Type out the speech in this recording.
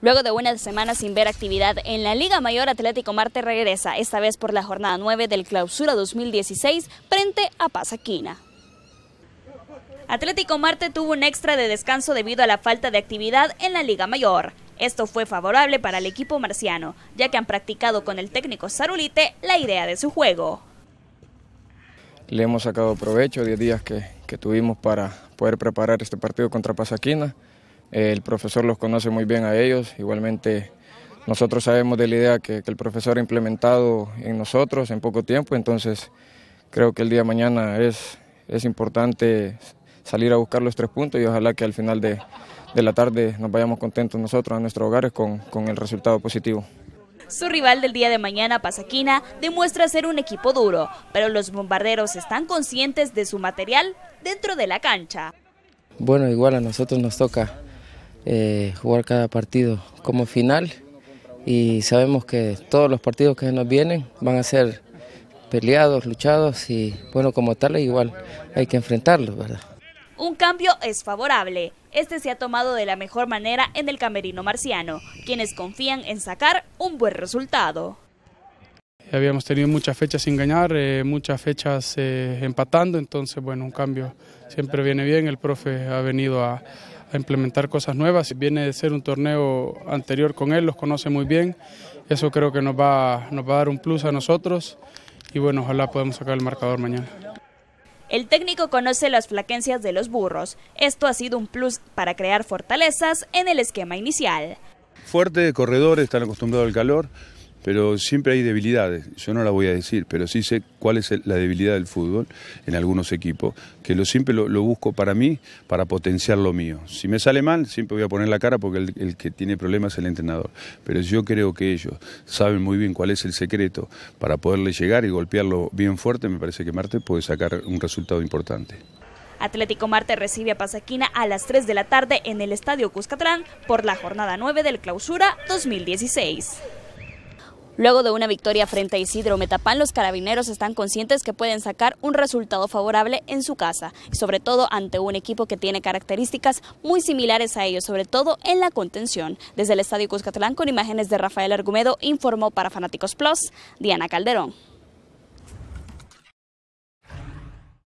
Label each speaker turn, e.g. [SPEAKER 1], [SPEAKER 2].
[SPEAKER 1] Luego de una semana sin ver actividad en la Liga Mayor, Atlético Marte regresa, esta vez por la jornada 9 del Clausura 2016 frente a Pasaquina. Atlético Marte tuvo un extra de descanso debido a la falta de actividad en la Liga Mayor. Esto fue favorable para el equipo marciano, ya que han practicado con el técnico Sarulite la idea de su juego.
[SPEAKER 2] Le hemos sacado provecho 10 días que, que tuvimos para poder preparar este partido contra Pasaquina el profesor los conoce muy bien a ellos, igualmente nosotros sabemos de la idea que, el profesor ha implementado en nosotros en poco tiempo, entonces creo que el día de mañana es, es importante salir a buscar los tres puntos y ojalá que al final de, de la tarde nos vayamos contentos nosotros a nuestros hogares con, con el resultado positivo.
[SPEAKER 1] Su rival del día de mañana, Pasaquina, demuestra ser un equipo duro, pero los bombarderos están conscientes de su material dentro de la cancha.
[SPEAKER 3] Bueno, igual a nosotros nos toca eh, jugar cada partido como final y sabemos que todos los partidos que nos vienen van a ser peleados, luchados y bueno, como tal igual hay que enfrentarlos, ¿verdad?
[SPEAKER 1] Un cambio es favorable. Este se ha tomado de la mejor manera en el camerino marciano, quienes confían en sacar un buen resultado
[SPEAKER 4] habíamos tenido muchas fechas sin ganar, eh, muchas fechas eh, empatando, entonces bueno, un cambio siempre viene bien, el profe ha venido a, implementar cosas nuevas, viene de ser un torneo anterior con él, los conoce muy bien, eso creo que nos va, nos va a dar un plus a nosotros y bueno, ojalá podamos sacar el marcador mañana.
[SPEAKER 1] El técnico conoce las flaquencias de los burros. Esto ha sido un plus para crear fortalezas en el esquema inicial.
[SPEAKER 5] Fuerte de corredores, están acostumbrados al calor, pero siempre hay debilidades. Yo no la voy a decir, pero sí sé cuál es la debilidad del fútbol en algunos equipos, que lo siempre lo, busco para mí, para potenciar lo mío. Si me sale mal, siempre voy a poner la cara porque el, que tiene problemas es el entrenador. Pero yo creo que ellos saben muy bien cuál es el secreto para poderle llegar y golpearlo bien fuerte. Me parece que Marte puede sacar un resultado importante.
[SPEAKER 1] Atlético Marte recibe a Pasaquina a las 3 de la tarde en el Estadio Cuscatrán por la jornada 9 del Clausura 2016. Luego de una victoria frente a Isidro Metapán, los carabineros están conscientes que pueden sacar un resultado favorable en su casa, sobre todo ante un equipo que tiene características muy similares a ellos, sobre todo en la contención. Desde el Estadio Cuscatlán, con imágenes de Rafael Argumedo, informó para Fanáticos Plus, Diana Calderón.